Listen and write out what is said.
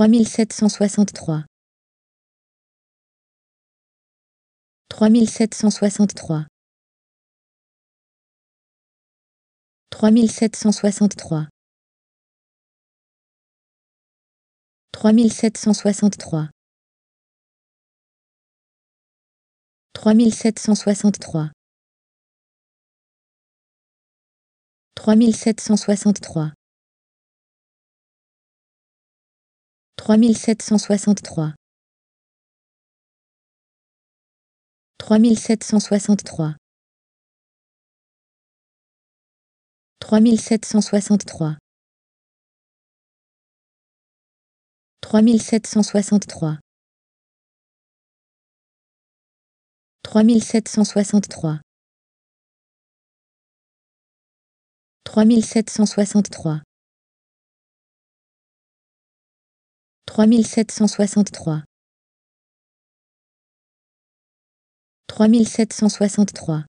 3763 3763 3763 3763 3763 3763 3763 3763 3763 3763 3763 3763 3763 3763